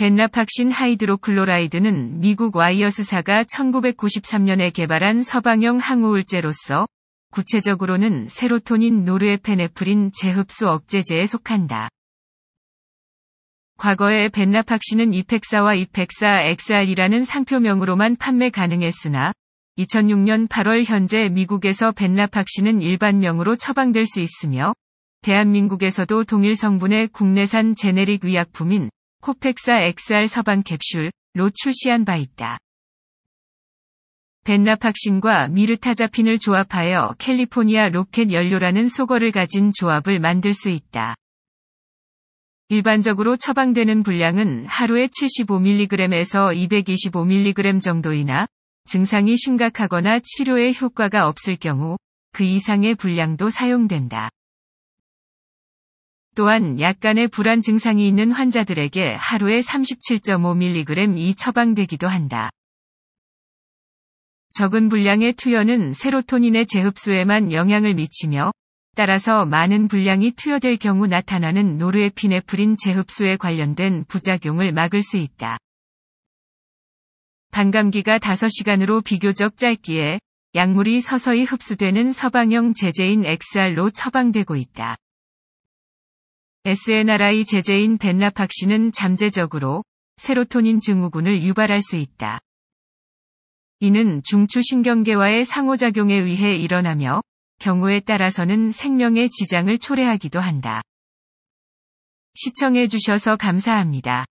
벤라팍신 하이드로클로라이드는 미국 와이어스사가 1993년에 개발한 서방형 항우울제로서 구체적으로는 세로토닌 노르에페네프린 재흡수 억제제에 속한다. 과거에 벤라팍신은 이펙사와 이펙사 XR이라는 상표명으로만 판매 가능했으나 2006년 8월 현재 미국에서 벤라팍신은 일반명으로 처방될 수 있으며 대한민국에서도 동일 성분의 국내산 제네릭 의약품인 코펙사 XR 서방 캡슐로 출시한 바 있다. 벤나팍신과 미르타자핀을 조합하여 캘리포니아 로켓 연료라는 소거를 가진 조합을 만들 수 있다. 일반적으로 처방되는 분량은 하루에 75mg에서 225mg 정도이나 증상이 심각하거나 치료에 효과가 없을 경우 그 이상의 분량도 사용된다. 또한 약간의 불안 증상이 있는 환자들에게 하루에 37.5mg이 처방되기도 한다. 적은 분량의 투여는 세로토닌의 재흡수에만 영향을 미치며 따라서 많은 분량이 투여될 경우 나타나는 노르에피네프린 재흡수에 관련된 부작용을 막을 수 있다. 반감기가 5시간으로 비교적 짧기에 약물이 서서히 흡수되는 서방형 제제인 XR로 처방되고 있다. SNRI 제재인 벤라팍신은 잠재적으로 세로토닌 증후군을 유발할 수 있다. 이는 중추신경계와의 상호작용에 의해 일어나며 경우에 따라서는 생명의 지장을 초래하기도 한다. 시청해주셔서 감사합니다.